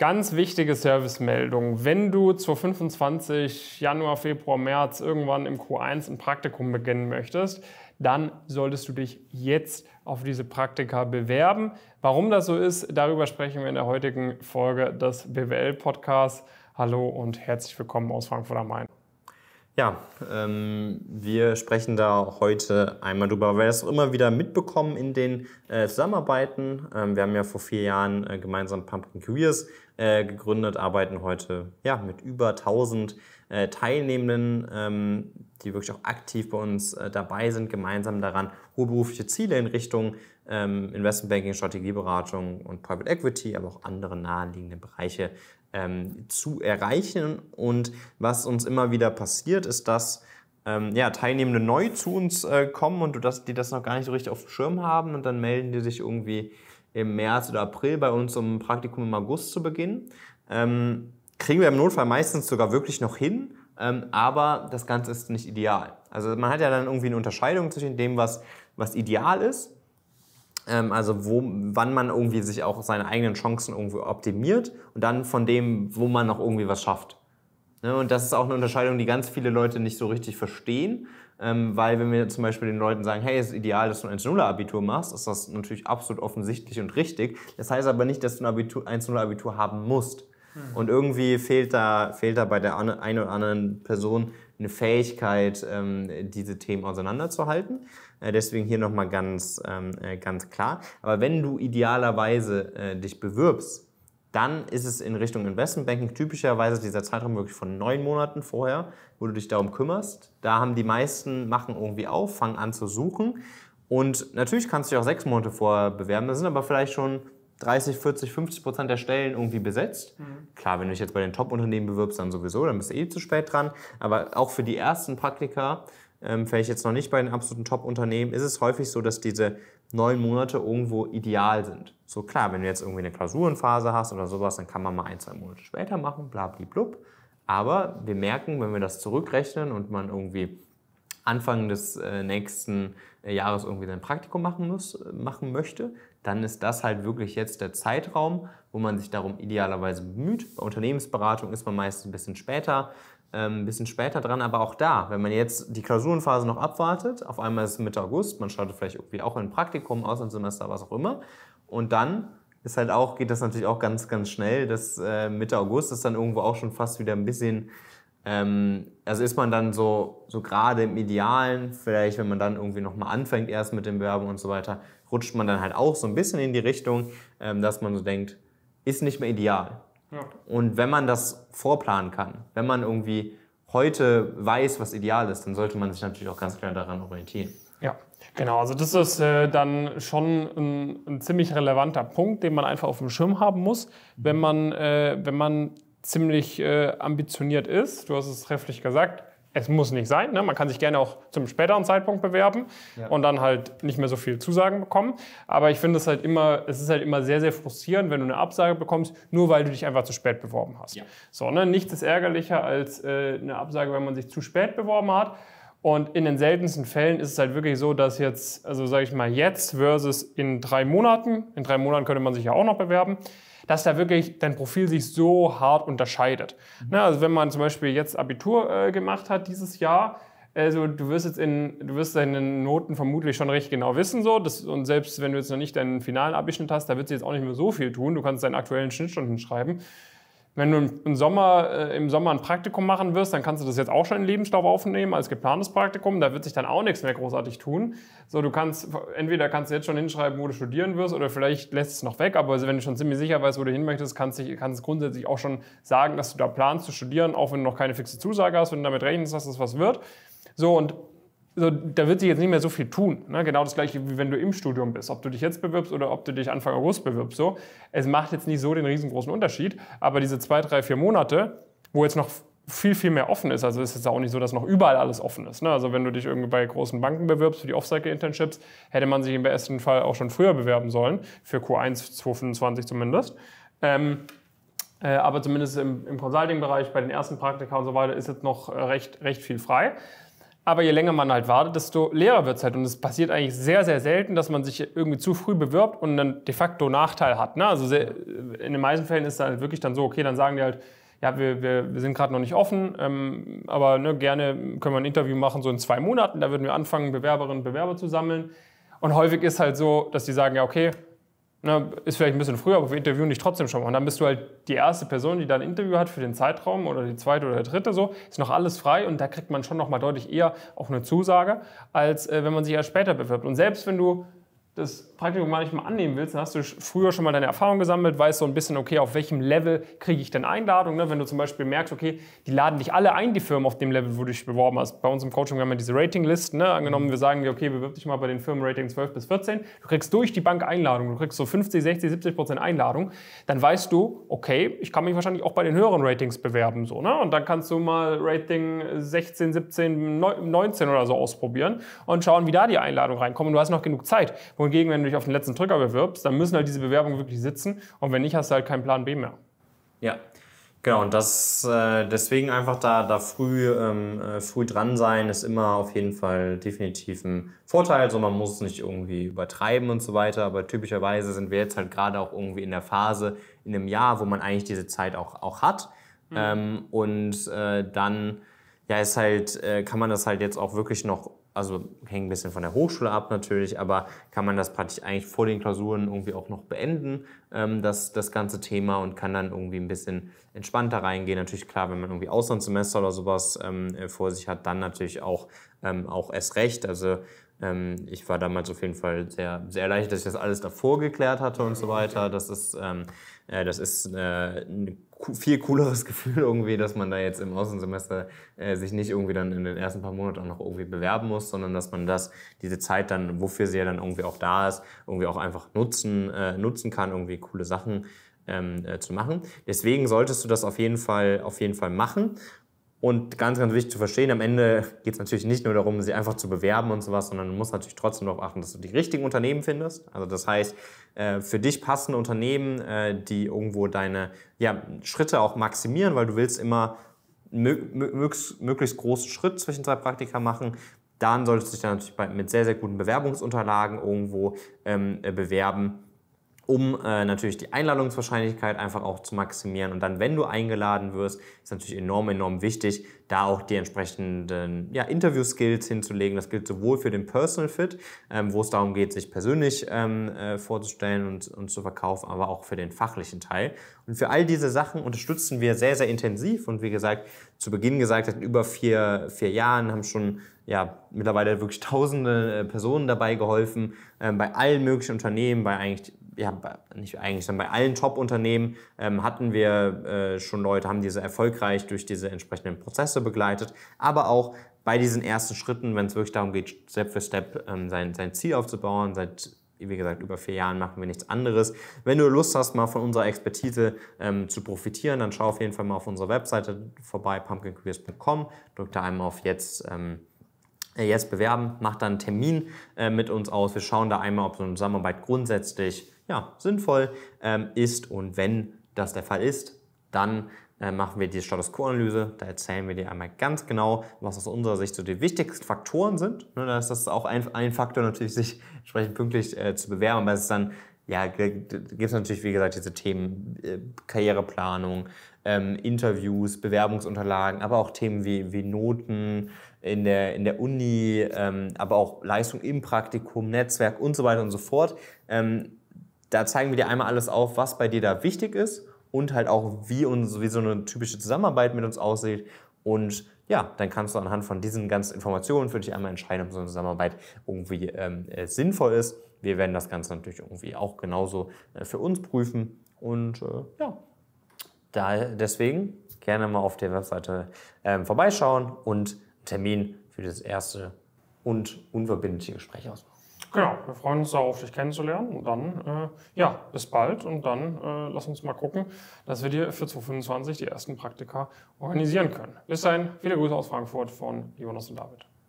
Ganz wichtige Servicemeldung. Wenn du zur 25 Januar, Februar, März irgendwann im Q1 ein Praktikum beginnen möchtest, dann solltest du dich jetzt auf diese Praktika bewerben. Warum das so ist, darüber sprechen wir in der heutigen Folge des BWL-Podcasts. Hallo und herzlich willkommen aus Frankfurt am Main. Ja, ähm, wir sprechen da heute einmal drüber, weil wir das immer wieder mitbekommen in den äh, Zusammenarbeiten. Ähm, wir haben ja vor vier Jahren äh, gemeinsam Pumpkin Careers äh, gegründet, arbeiten heute ja, mit über 1000 äh, Teilnehmenden, ähm, die wirklich auch aktiv bei uns äh, dabei sind, gemeinsam daran, hohe berufliche Ziele in Richtung ähm, Investmentbanking, Strategieberatung und Private Equity, aber auch andere naheliegende Bereiche ähm, zu erreichen. Und was uns immer wieder passiert, ist, dass ähm, ja, Teilnehmende neu zu uns äh, kommen und das, die das noch gar nicht so richtig auf dem Schirm haben und dann melden die sich irgendwie im März oder April bei uns, um ein Praktikum im August zu beginnen. Ähm, kriegen wir im Notfall meistens sogar wirklich noch hin, ähm, aber das Ganze ist nicht ideal. Also man hat ja dann irgendwie eine Unterscheidung zwischen dem, was, was ideal ist ähm, also wo, wann man irgendwie sich auch seine eigenen Chancen irgendwie optimiert und dann von dem, wo man noch irgendwie was schafft. Ne, und das ist auch eine Unterscheidung, die ganz viele Leute nicht so richtig verstehen, ähm, weil wenn wir zum Beispiel den Leuten sagen, hey, es ist ideal, dass du ein 1-0-Abitur machst, ist das natürlich absolut offensichtlich und richtig. Das heißt aber nicht, dass du ein 1-0-Abitur haben musst. Hm. Und irgendwie fehlt da, fehlt da bei der einen oder anderen Person eine Fähigkeit, ähm, diese Themen auseinanderzuhalten. Äh, deswegen hier nochmal ganz, ähm, äh, ganz klar. Aber wenn du idealerweise äh, dich bewirbst, dann ist es in Richtung Investmentbanking typischerweise dieser Zeitraum wirklich von neun Monaten vorher, wo du dich darum kümmerst. Da haben die meisten, machen irgendwie auf, fangen an zu suchen. Und natürlich kannst du dich auch sechs Monate vorher bewerben. Das sind aber vielleicht schon 30, 40, 50 Prozent der Stellen irgendwie besetzt. Mhm. Klar, wenn du dich jetzt bei den Top-Unternehmen bewirbst, dann sowieso, dann bist du eh zu spät dran. Aber auch für die ersten Praktika, ähm, vielleicht jetzt noch nicht bei den absoluten Top-Unternehmen, ist es häufig so, dass diese neun Monate irgendwo ideal sind. So klar, wenn du jetzt irgendwie eine Klausurenphase hast oder sowas, dann kann man mal ein, zwei Monate später machen, blablablub. Aber wir merken, wenn wir das zurückrechnen und man irgendwie Anfang des äh, nächsten äh, Jahres irgendwie sein Praktikum machen, muss, äh, machen möchte, dann ist das halt wirklich jetzt der Zeitraum, wo man sich darum idealerweise bemüht. Bei Unternehmensberatung ist man meistens ein bisschen später, ähm, ein bisschen später dran, aber auch da, wenn man jetzt die Klausurenphase noch abwartet, auf einmal ist es Mitte August, man startet vielleicht irgendwie auch ein Praktikum, Auslandssemester, was auch immer, und dann ist halt auch, geht das natürlich auch ganz, ganz schnell, dass äh, Mitte August ist dann irgendwo auch schon fast wieder ein bisschen ähm, also ist man dann so, so gerade im Idealen, vielleicht wenn man dann irgendwie nochmal anfängt erst mit dem Werben und so weiter, rutscht man dann halt auch so ein bisschen in die Richtung, ähm, dass man so denkt, ist nicht mehr ideal. Ja. Und wenn man das vorplanen kann, wenn man irgendwie heute weiß, was ideal ist, dann sollte man sich natürlich auch ganz klar daran orientieren. Ja, genau. Also das ist äh, dann schon ein, ein, ziemlich relevanter Punkt, den man einfach auf dem Schirm haben muss, wenn man, äh, wenn man ziemlich äh, ambitioniert ist. Du hast es trefflich gesagt. Es muss nicht sein. Ne? Man kann sich gerne auch zum späteren Zeitpunkt bewerben ja. und dann halt nicht mehr so viel Zusagen bekommen. Aber ich finde es halt immer, es ist halt immer sehr, sehr frustrierend, wenn du eine Absage bekommst, nur weil du dich einfach zu spät beworben hast. Ja. So, ne? Nichts ist ärgerlicher als äh, eine Absage, wenn man sich zu spät beworben hat. Und in den seltensten Fällen ist es halt wirklich so, dass jetzt, also sage ich mal, jetzt versus in drei Monaten, in drei Monaten könnte man sich ja auch noch bewerben, dass da wirklich dein Profil sich so hart unterscheidet. Mhm. Na, ne, also wenn man zum Beispiel jetzt Abitur äh, gemacht hat dieses Jahr, also du wirst jetzt in, du wirst deine Noten vermutlich schon recht genau wissen so. Das, und selbst wenn du jetzt noch nicht deinen finalen Abschnitt hast, da wird sie jetzt auch nicht mehr so viel tun. Du kannst deinen aktuellen Schnittstunden schreiben. Wenn du im Sommer, äh, im Sommer ein Praktikum machen wirst, dann kannst du das jetzt auch schon in Lebenslauf aufnehmen als geplantes Praktikum. Da wird sich dann auch nichts mehr großartig tun. So, du kannst, entweder kannst du jetzt schon hinschreiben, wo du studieren wirst, oder vielleicht lässt es noch weg. Aber wenn du schon ziemlich sicher weißt, wo du hin möchtest, kannst du kannst grundsätzlich auch schon sagen, dass du da planst zu studieren, auch wenn du noch keine fixe Zusage hast, wenn du damit rechnest, dass das was wird. So, und so, da wird sich jetzt nicht mehr so viel tun. Ne? Genau das gleiche, wie wenn du im Studium bist. Ob du dich jetzt bewirbst oder ob du dich Anfang August bewirbst. So. Es macht jetzt nicht so den riesengroßen Unterschied. Aber diese zwei, drei, vier Monate, wo jetzt noch viel, viel mehr offen ist. Also es ist jetzt auch nicht so, dass noch überall alles offen ist. Ne? Also wenn du dich irgendwie bei großen Banken bewirbst für die Off-Cycle-Internships, hätte man sich im besten Fall auch schon früher bewerben sollen, für Q1 2025 zumindest. Ähm, äh, aber zumindest im, im Consulting-Bereich, bei den ersten Praktika und so weiter, ist jetzt noch äh, recht, recht viel frei. Aber je länger man halt wartet, desto leerer wird es halt. Und es passiert eigentlich sehr, sehr selten, dass man sich irgendwie zu früh bewirbt und einen de facto Nachteil hat. Ne? Also sehr, in den meisten Fällen ist es halt wirklich dann so, okay, dann sagen die halt, ja, wir, wir, wir sind gerade noch nicht offen, ähm, aber ne, gerne können wir ein Interview machen, so in zwei Monaten. Da würden wir anfangen, Bewerberinnen und Bewerber zu sammeln. Und häufig ist halt so, dass die sagen, ja, okay, na, ist vielleicht ein bisschen früher, aber wir interviewen dich trotzdem schon mal. Und dann bist du halt die erste Person, die da ein Interview hat für den Zeitraum oder die zweite oder die dritte so. Ist noch alles frei und da kriegt man schon noch mal deutlich eher auch eine Zusage, als äh, wenn man sich erst später bewirbt. Und selbst wenn du das Praktikum manchmal annehmen willst, dann hast du früher schon mal deine Erfahrung gesammelt, weißt so ein bisschen, okay, auf welchem Level kriege ich denn Einladung. Ne? Wenn du zum Beispiel merkst, okay, die laden dich alle ein, die Firmen auf dem Level, wo du dich beworben hast. Bei uns im Coaching haben wir diese Ratinglisten. Ne? Angenommen, mhm. wir sagen dir, okay, bewirb dich mal bei den Firmen Rating 12 bis 14. Du kriegst durch die Bank Einladung. Du kriegst so 50, 60, 70 Prozent Einladung. Dann weißt du, okay, ich kann mich wahrscheinlich auch bei den höheren Ratings bewerben. So, ne? Und dann kannst du mal Rating 16, 17, 19 oder so ausprobieren und schauen, wie da die Einladung reinkommt. Und du hast noch genug Zeit. Wohin nur wenn du dich auf den letzten Drücker bewirbst, dann müssen halt diese Bewerbungen wirklich sitzen und wenn nicht, hast du halt keinen Plan B mehr. Ja, Genau, und das äh, deswegen einfach da, da früh, ähm, äh, früh dran sein, ist immer auf jeden Fall definitiv ein Vorteil. Also man muss es nicht irgendwie übertreiben und so weiter, aber typischerweise sind wir jetzt halt gerade auch irgendwie in der Phase, in einem Jahr, wo man eigentlich diese Zeit auch, auch hat. Mhm. Ähm, und äh, dann ja, ist halt, äh, kann man das halt jetzt auch wirklich noch also hängt ein bisschen von der Hochschule ab natürlich, aber kann man das praktisch eigentlich vor den Klausuren irgendwie auch noch beenden, ähm, das, das ganze Thema und kann dann irgendwie ein bisschen entspannter reingehen. Natürlich klar, wenn man irgendwie Auslandssemester oder sowas ähm, äh, vor sich hat, dann natürlich auch ähm, auch erst recht. Also ähm, ich war damals auf jeden Fall sehr, sehr erleichtert, dass ich das alles davor geklärt hatte und so weiter. Das ist, ähm, äh, das ist äh, ein viel cooleres Gefühl irgendwie, dass man da jetzt im Außensemester äh, sich nicht irgendwie dann in den ersten paar Monaten auch noch irgendwie bewerben muss, sondern dass man das, diese Zeit dann, wofür sie ja dann irgendwie auch da ist, irgendwie auch einfach nutzen, äh, nutzen kann, irgendwie coole Sachen ähm, äh, zu machen. Deswegen solltest du das auf jeden Fall, auf jeden Fall machen. Und ganz, ganz wichtig zu verstehen, am Ende geht es natürlich nicht nur darum, sie einfach zu bewerben und sowas, sondern du musst natürlich trotzdem darauf achten, dass du die richtigen Unternehmen findest. Also das heißt, äh, für dich passende Unternehmen, äh, die irgendwo deine ja, Schritte auch maximieren, weil du willst immer möglichst, möglichst großen Schritt zwischen zwei Praktika machen. Dann solltest du dich dann natürlich mit sehr, sehr guten Bewerbungsunterlagen irgendwo ähm, äh, bewerben um äh, natürlich die Einladungswahrscheinlichkeit einfach auch zu maximieren. Und dann, wenn du eingeladen wirst, ist natürlich enorm, enorm wichtig, da auch die entsprechenden ja, Interview-Skills hinzulegen. Das gilt sowohl für den Personal Fit, ähm, wo es darum geht, sich persönlich ähm, äh, vorzustellen und, und zu verkaufen, aber auch für den fachlichen Teil. Und für all diese Sachen unterstützen wir sehr, sehr intensiv. Und wie gesagt, zu Beginn gesagt, seit über vier, vier Jahren haben schon ja, mittlerweile wirklich tausende äh, Personen dabei geholfen, ähm, bei allen möglichen Unternehmen, bei eigentlich ja, nicht eigentlich, sondern bei allen Top-Unternehmen ähm, hatten wir äh, schon Leute, haben diese erfolgreich durch diese entsprechenden Prozesse begleitet, aber auch bei diesen ersten Schritten, wenn es wirklich darum geht, Step für Step ähm, sein, sein Ziel aufzubauen, seit wie gesagt, über vier Jahren machen wir nichts anderes. Wenn du Lust hast, mal von unserer Expertise ähm, zu profitieren, dann schau auf jeden Fall mal auf unserer Webseite vorbei, pumpkincareers.com, drück da einmal auf jetzt, ähm, äh, jetzt bewerben, mach dann einen Termin äh, mit uns aus. Wir schauen da einmal, ob so eine Zusammenarbeit grundsätzlich ja, sinnvoll ähm, ist. Und wenn das der Fall ist, dann äh, machen wir die Status Quo-Analyse. Da erzählen wir dir einmal ganz genau, was aus unserer Sicht so die wichtigsten Faktoren sind. Ne, da ist das auch ein, ein Faktor natürlich, sich entsprechend pünktlich äh, zu bewerben, aber es ist dann ja, gibt es natürlich, wie gesagt, diese Themen äh, Karriereplanung, ähm, Interviews, Bewerbungsunterlagen, aber auch Themen wie, wie Noten in der, in der Uni, ähm, aber auch Leistung im Praktikum, Netzwerk und so weiter und so fort. Ähm, da zeigen wir dir einmal alles auf, was bei dir da wichtig ist und halt auch, wie, uns, wie so eine typische Zusammenarbeit mit uns aussieht. Und ja, dann kannst du anhand von diesen ganzen Informationen für dich einmal entscheiden, ob so eine Zusammenarbeit irgendwie ähm, äh, sinnvoll ist. Wir werden das Ganze natürlich irgendwie auch genauso äh, für uns prüfen. Und äh, ja, da, deswegen gerne mal auf der Webseite ähm, vorbeischauen und einen Termin für das erste und unverbindliche Gespräch ausmachen. Genau, wir freuen uns darauf, dich kennenzulernen. Und dann, äh, ja, bis bald. Und dann äh, lass uns mal gucken, dass wir dir für 2025 die ersten Praktika organisieren können. Bis dahin, viele Grüße aus Frankfurt von Jonas und David.